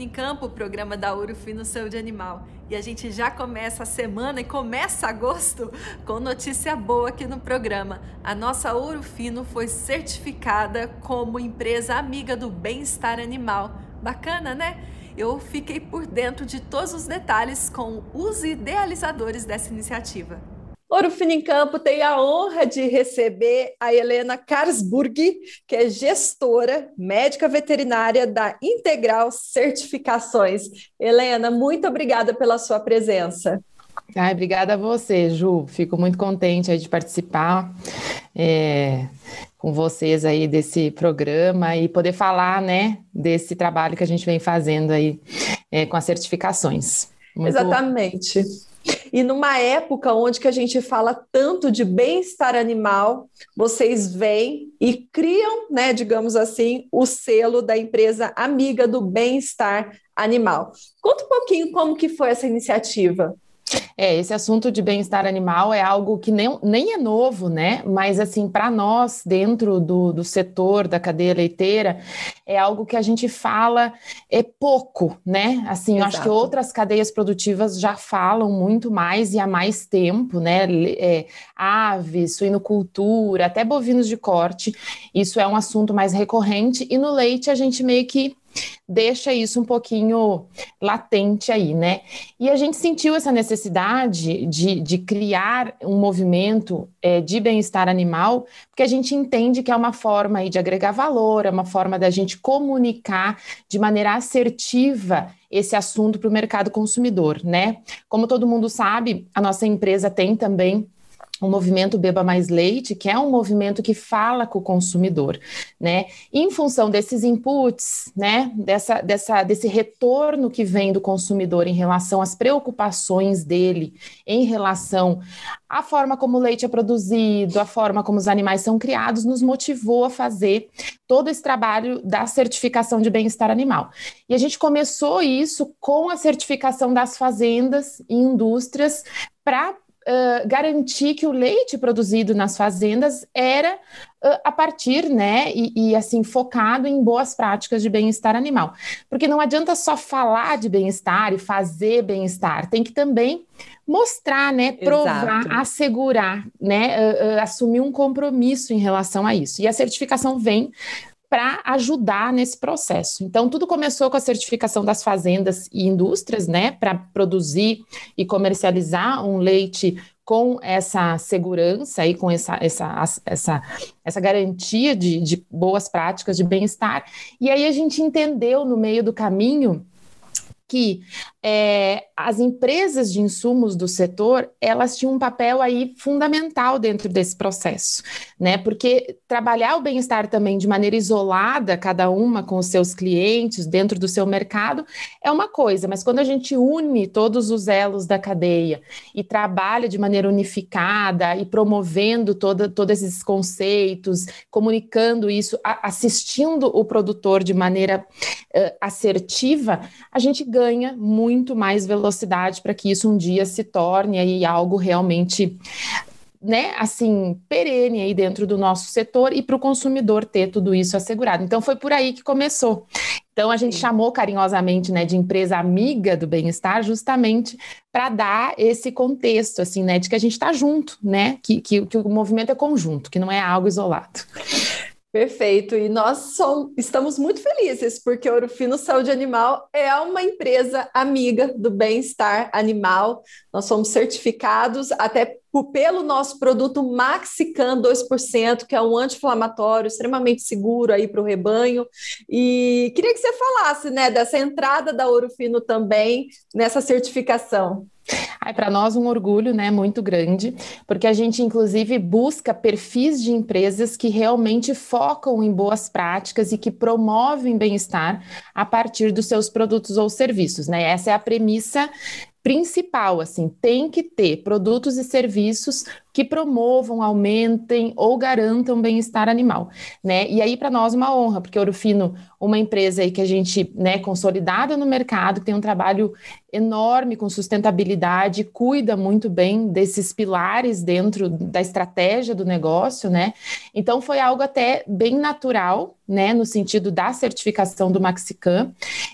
Unicampo, o programa da URUF no Saúde Animal. E a gente já começa a semana e começa agosto com notícia boa aqui no programa. A nossa Fino foi certificada como empresa amiga do bem-estar animal. Bacana, né? Eu fiquei por dentro de todos os detalhes com os idealizadores dessa iniciativa. Ouro Fino em Campo tem a honra de receber a Helena Karsburg, que é gestora médica veterinária da Integral Certificações. Helena, muito obrigada pela sua presença. Ai, obrigada a você, Ju. Fico muito contente de participar é, com vocês aí desse programa e poder falar, né, desse trabalho que a gente vem fazendo aí é, com as certificações. Muito... Exatamente. E numa época onde que a gente fala tanto de bem-estar animal, vocês vêm e criam, né, digamos assim, o selo da empresa amiga do bem-estar animal. Conta um pouquinho como que foi essa iniciativa. É, esse assunto de bem-estar animal é algo que nem, nem é novo, né? Mas, assim, para nós, dentro do, do setor da cadeia leiteira, é algo que a gente fala é pouco, né? Assim, Exato. eu acho que outras cadeias produtivas já falam muito mais e há mais tempo, né? É, aves, suinocultura, até bovinos de corte, isso é um assunto mais recorrente. E no leite, a gente meio que deixa isso um pouquinho latente aí, né? E a gente sentiu essa necessidade de, de criar um movimento é, de bem-estar animal, porque a gente entende que é uma forma aí de agregar valor, é uma forma da gente comunicar de maneira assertiva esse assunto para o mercado consumidor, né? Como todo mundo sabe, a nossa empresa tem também o movimento Beba Mais Leite, que é um movimento que fala com o consumidor, né? Em função desses inputs, né, dessa, dessa, desse retorno que vem do consumidor em relação às preocupações dele, em relação à forma como o leite é produzido, a forma como os animais são criados, nos motivou a fazer todo esse trabalho da certificação de bem-estar animal. E a gente começou isso com a certificação das fazendas e indústrias para garantir que o leite produzido nas fazendas era uh, a partir, né, e, e, assim, focado em boas práticas de bem-estar animal. Porque não adianta só falar de bem-estar e fazer bem-estar, tem que também mostrar, né, provar, Exato. assegurar, né, uh, assumir um compromisso em relação a isso. E a certificação vem para ajudar nesse processo. Então, tudo começou com a certificação das fazendas e indústrias, né, para produzir e comercializar um leite com essa segurança e com essa, essa, essa, essa garantia de, de boas práticas de bem-estar. E aí a gente entendeu no meio do caminho que é, as empresas de insumos do setor elas tinham um papel aí fundamental dentro desse processo, né? Porque trabalhar o bem-estar também de maneira isolada, cada uma com os seus clientes dentro do seu mercado é uma coisa, mas quando a gente une todos os elos da cadeia e trabalha de maneira unificada e promovendo toda, todos esses conceitos, comunicando isso, a, assistindo o produtor de maneira uh, assertiva, a gente ganha ganha muito mais velocidade para que isso um dia se torne aí algo realmente né, assim, perene aí dentro do nosso setor e para o consumidor ter tudo isso assegurado. Então foi por aí que começou. Então a gente Sim. chamou carinhosamente, né, de empresa amiga do bem-estar, justamente para dar esse contexto, assim, né, de que a gente está junto, né, que, que, que o movimento é conjunto, que não é algo isolado. Perfeito. E nós somos, estamos muito felizes porque Ouro Fino Saúde Animal é uma empresa amiga do bem-estar animal. Nós somos certificados até pelo nosso produto Maxican 2%, que é um anti-inflamatório extremamente seguro aí para o rebanho. E queria que você falasse, né, dessa entrada da Ouro Fino também nessa certificação. Ai, para nós um orgulho, né, muito grande, porque a gente inclusive busca perfis de empresas que realmente focam em boas práticas e que promovem bem-estar a partir dos seus produtos ou serviços, né? Essa é a premissa principal, assim, tem que ter produtos e serviços que promovam, aumentem ou garantam bem-estar animal, né? E aí para nós uma honra, porque Orofino, uma empresa aí que a gente, né, consolidada no mercado, que tem um trabalho enorme com sustentabilidade, cuida muito bem desses pilares dentro da estratégia do negócio, né? Então foi algo até bem natural, né, no sentido da certificação do Maxicam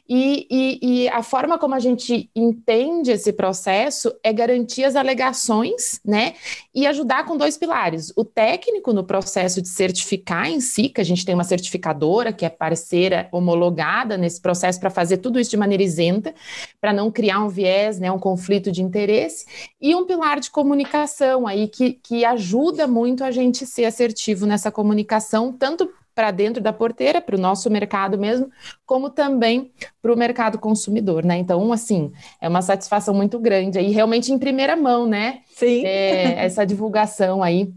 E, e, e a forma como a gente entende esse processo é garantir as alegações, né? E ajudar com dois pilares. O técnico no processo de certificar em si, que a gente tem uma certificadora que é parceira homologada nesse processo para fazer tudo isso de maneira isenta, para não criar um viés, né, um conflito de interesse, e um pilar de comunicação aí que, que ajuda muito a gente ser assertivo nessa comunicação, tanto para dentro da porteira, para o nosso mercado mesmo, como também para o mercado consumidor, né? Então, assim, é uma satisfação muito grande e realmente em primeira mão, né? Sim. É, essa divulgação aí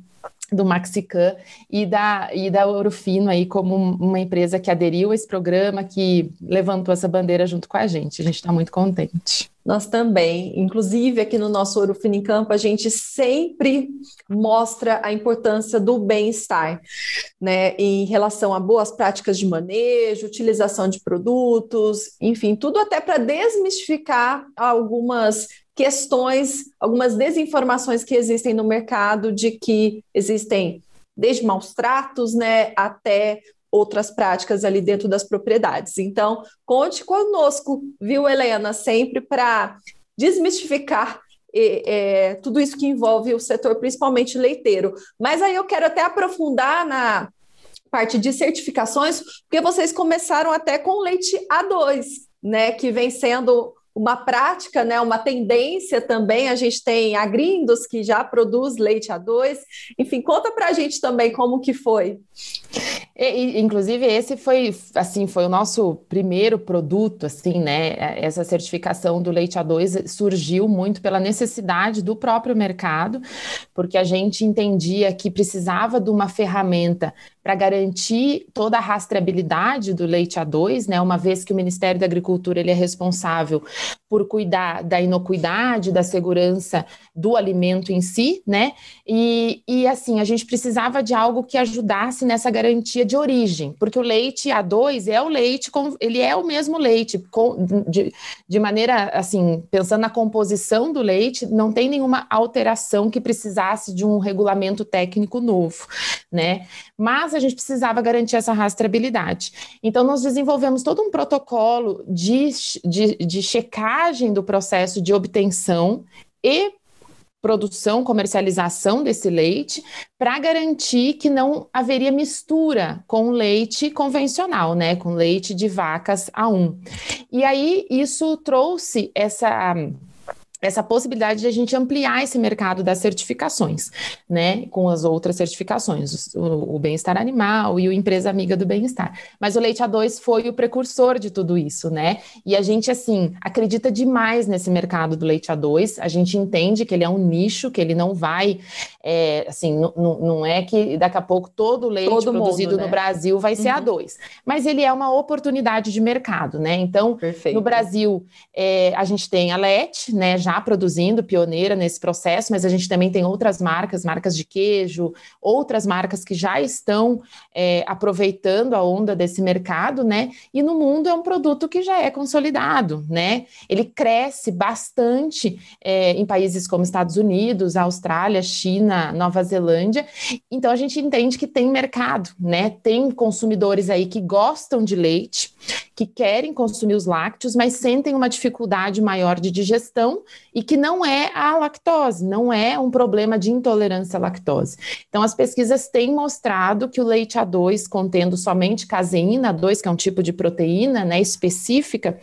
do Maxican e da, e da Ourofino aí como uma empresa que aderiu a esse programa, que levantou essa bandeira junto com a gente. A gente está muito contente nós também, inclusive aqui no nosso Ouro Finicampo, a gente sempre mostra a importância do bem-estar, né, em relação a boas práticas de manejo, utilização de produtos, enfim, tudo até para desmistificar algumas questões, algumas desinformações que existem no mercado de que existem desde maus tratos, né, até outras práticas ali dentro das propriedades. Então, conte conosco, viu, Helena, sempre para desmistificar é, tudo isso que envolve o setor, principalmente leiteiro. Mas aí eu quero até aprofundar na parte de certificações, porque vocês começaram até com leite A2, né, que vem sendo uma prática, né, uma tendência também. A gente tem agrindos que já produz leite A2. Enfim, conta para a gente também como que foi. E, inclusive, esse foi, assim, foi o nosso primeiro produto, assim, né? Essa certificação do leite A2 surgiu muito pela necessidade do próprio mercado, porque a gente entendia que precisava de uma ferramenta para garantir toda a rastreabilidade do leite A2, né, uma vez que o Ministério da Agricultura ele é responsável por cuidar da inocuidade, da segurança do alimento em si, né? E, e assim, a gente precisava de algo que ajudasse nessa garantia de origem, porque o leite A2 é o leite, ele é o mesmo leite, de, de maneira assim, pensando na composição do leite, não tem nenhuma alteração que precisasse de um regulamento técnico novo, né? Mas mas a gente precisava garantir essa rastreabilidade. Então, nós desenvolvemos todo um protocolo de, de, de checagem do processo de obtenção e produção, comercialização desse leite, para garantir que não haveria mistura com leite convencional, né, com leite de vacas A1. E aí isso trouxe essa essa possibilidade de a gente ampliar esse mercado das certificações, né, com as outras certificações, o, o bem-estar animal e o empresa amiga do bem-estar. Mas o Leite A2 foi o precursor de tudo isso, né? E a gente assim acredita demais nesse mercado do Leite A2. A gente entende que ele é um nicho, que ele não vai, é, assim, não é que daqui a pouco todo o leite todo produzido mundo, né? no Brasil vai ser uhum. A2, mas ele é uma oportunidade de mercado, né? Então, Perfeito. no Brasil é, a gente tem a LET, né? Já já produzindo, pioneira nesse processo, mas a gente também tem outras marcas, marcas de queijo, outras marcas que já estão é, aproveitando a onda desse mercado, né? E no mundo é um produto que já é consolidado, né? Ele cresce bastante é, em países como Estados Unidos, Austrália, China, Nova Zelândia. Então a gente entende que tem mercado, né? Tem consumidores aí que gostam de leite, que querem consumir os lácteos, mas sentem uma dificuldade maior de digestão e que não é a lactose, não é um problema de intolerância à lactose. Então, as pesquisas têm mostrado que o leite A2, contendo somente caseína A2, que é um tipo de proteína né, específica,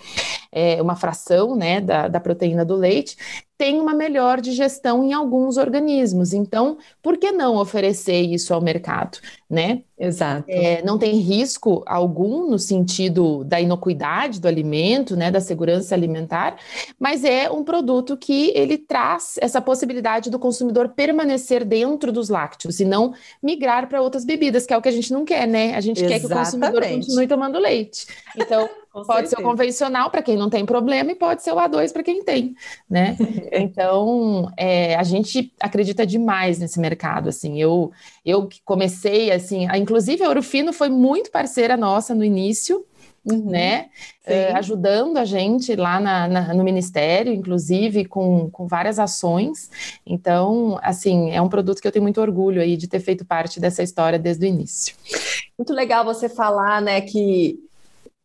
é, uma fração né, da, da proteína do leite, tem uma melhor digestão em alguns organismos. Então, por que não oferecer isso ao mercado, né? Exato. É, não tem risco algum no sentido da inocuidade do alimento, né, da segurança alimentar, mas é um produto que ele traz essa possibilidade do consumidor permanecer dentro dos lácteos e não migrar para outras bebidas, que é o que a gente não quer, né? A gente Exatamente. quer que o consumidor continue tomando leite. Então com pode certeza. ser o convencional para quem não tem problema e pode ser o A2 para quem tem, né? então, é, a gente acredita demais nesse mercado, assim. Eu eu comecei assim, a, inclusive a Orofino foi muito parceira nossa no início. Uhum, né? É, ajudando a gente lá na, na, no Ministério, inclusive com, com várias ações. Então, assim, é um produto que eu tenho muito orgulho aí de ter feito parte dessa história desde o início. Muito legal você falar, né, que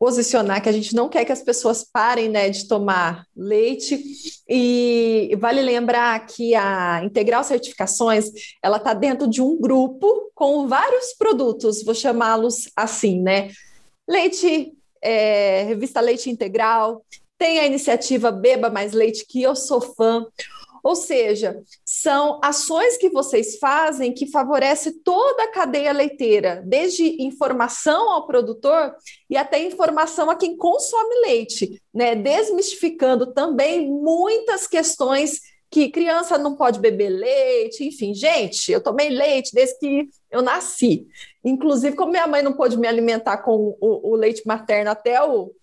posicionar que a gente não quer que as pessoas parem né, de tomar leite. E vale lembrar que a Integral Certificações ela está dentro de um grupo com vários produtos, vou chamá-los assim, né? Leite, é, revista Leite Integral, tem a iniciativa Beba Mais Leite, que eu sou fã. Ou seja, são ações que vocês fazem que favorece toda a cadeia leiteira, desde informação ao produtor e até informação a quem consome leite, né? Desmistificando também muitas questões que criança não pode beber leite, enfim, gente, eu tomei leite desde que eu nasci. Inclusive, como minha mãe não pôde me alimentar com o, o leite materno até o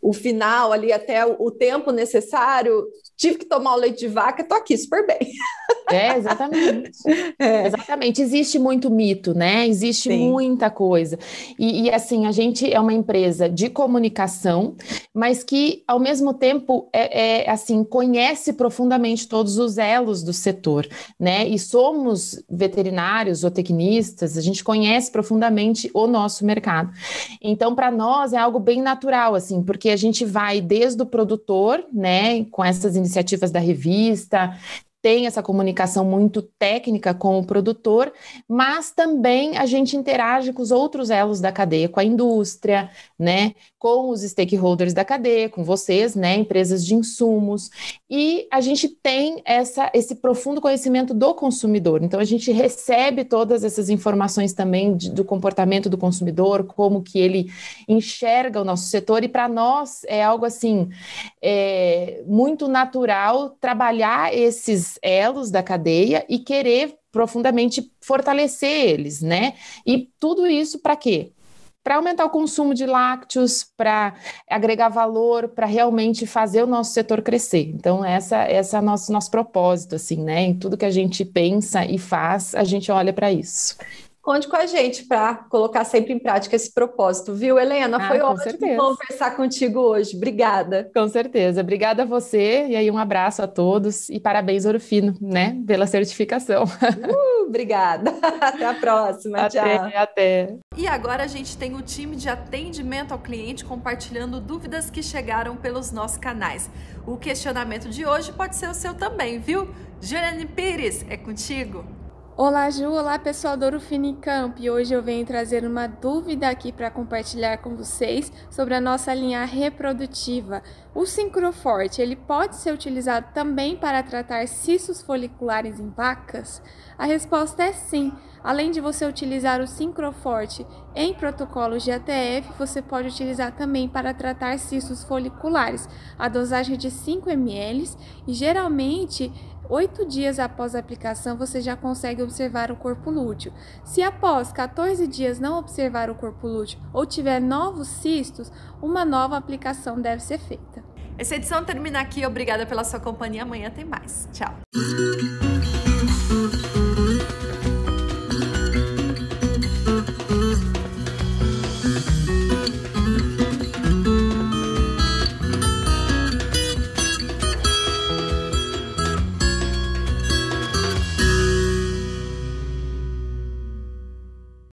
o final ali até o, tempo necessário, tive que tomar o leite de vaca, estou aqui super bem. É, exatamente. É. Exatamente. Existe muito mito, né? Existe Sim. muita coisa. E, e, assim, a gente é uma empresa de comunicação, mas que, ao mesmo tempo, é, é, assim, conhece profundamente todos os elos do setor, né? E somos veterinários ou tecnistas, a gente conhece profundamente o nosso mercado. Então, para nós é algo bem natural, assim, porque que a gente vai desde o produtor, né, com essas iniciativas da revista, tem essa comunicação muito técnica com o produtor, mas também a gente interage com os outros elos da cadeia, com a indústria, né, com os stakeholders da cadeia, com vocês, né, empresas de insumos, e a gente tem essa, esse profundo conhecimento do consumidor. Então a gente recebe todas essas informações também de, do comportamento do consumidor, como que ele enxerga o nosso setor, e para nós é algo assim é, muito natural trabalhar esses elos da cadeia e querer profundamente fortalecer eles, né? E tudo isso para quê? para aumentar o consumo de lácteos, para agregar valor, para realmente fazer o nosso setor crescer. Então, essa, essa é o nosso, nosso propósito, assim, né? Em tudo que a gente pensa e faz, a gente olha para isso. Conte com a gente para colocar sempre em prática esse propósito, viu, Helena? Ah, Foi ótimo certeza. conversar contigo hoje. Obrigada. Com certeza. Obrigada a você e aí um abraço a todos e parabéns, Orofino, né, pela certificação. Uh, obrigada. Até a próxima. até, Tchau. Até. E agora a gente tem o time de atendimento ao cliente compartilhando dúvidas que chegaram pelos nossos canais. O questionamento de hoje pode ser o seu também, viu? Juliane Pires, é contigo. Olá, Ju! Olá, pessoal do Ouro Finicamp! E hoje eu venho trazer uma dúvida aqui para compartilhar com vocês sobre a nossa linha reprodutiva. O sincroforte, ele pode ser utilizado também para tratar cistos foliculares em vacas? A resposta é sim. Além de você utilizar o sincroforte em protocolos de ATF, você pode utilizar também para tratar cistos foliculares. A dosagem é de 5 ml e geralmente Oito dias após a aplicação, você já consegue observar o corpo lúteo. Se após 14 dias não observar o corpo lúteo ou tiver novos cistos, uma nova aplicação deve ser feita. Essa edição termina aqui. Obrigada pela sua companhia. Amanhã tem mais. Tchau.